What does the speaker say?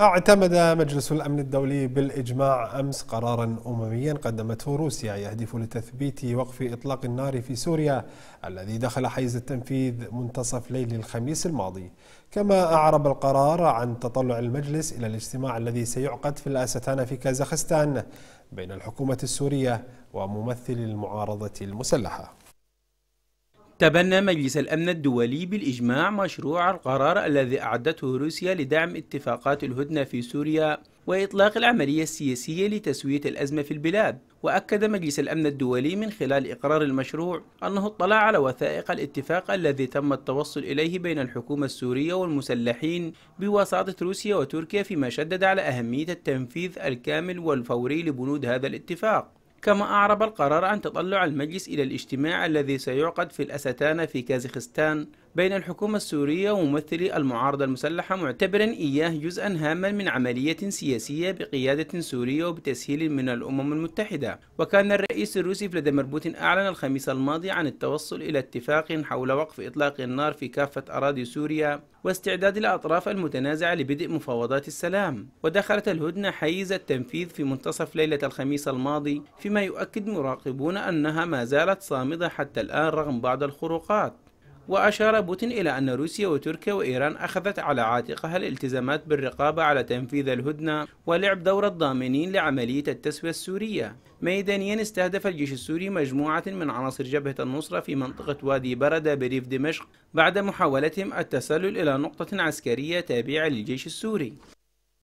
اعتمد مجلس الأمن الدولي بالإجماع أمس قرارا أمميا قدمته روسيا يهدف لتثبيت وقف إطلاق النار في سوريا الذي دخل حيز التنفيذ منتصف ليل الخميس الماضي كما أعرب القرار عن تطلع المجلس إلى الاجتماع الذي سيعقد في الأستانة في كازاخستان بين الحكومة السورية وممثل المعارضة المسلحة تبنى مجلس الأمن الدولي بالإجماع مشروع القرار الذي أعدته روسيا لدعم اتفاقات الهدنة في سوريا وإطلاق العملية السياسية لتسوية الأزمة في البلاد وأكد مجلس الأمن الدولي من خلال إقرار المشروع أنه اطلع على وثائق الاتفاق الذي تم التوصل إليه بين الحكومة السورية والمسلحين بوساطة روسيا وتركيا فيما شدد على أهمية التنفيذ الكامل والفوري لبنود هذا الاتفاق كما أعرب القرار عن تطلع المجلس إلى الاجتماع الذي سيعقد في الأستانة في كازاخستان بين الحكومة السورية وممثلي المعارضة المسلحة معتبرا إياه جزءا هاما من عملية سياسية بقيادة سورية وبتسهيل من الأمم المتحدة وكان الرئيس الروسي فلاديمير بوتين أعلن الخميس الماضي عن التوصل إلى اتفاق حول وقف إطلاق النار في كافة أراضي سوريا واستعداد الأطراف المتنازعة لبدء مفاوضات السلام ودخلت الهدنة حيز التنفيذ في منتصف ليلة الخميس الماضي فيما يؤكد مراقبون أنها ما زالت صامدة حتى الآن رغم بعض الخروقات وأشار بوتين إلى أن روسيا وتركيا وإيران أخذت على عاتقها الالتزامات بالرقابة على تنفيذ الهدنة ولعب دور الضامنين لعملية التسوية السورية ميدانيا استهدف الجيش السوري مجموعة من عناصر جبهة النصرة في منطقة وادي بردة بريف دمشق بعد محاولتهم التسلل إلى نقطة عسكرية تابعة للجيش السوري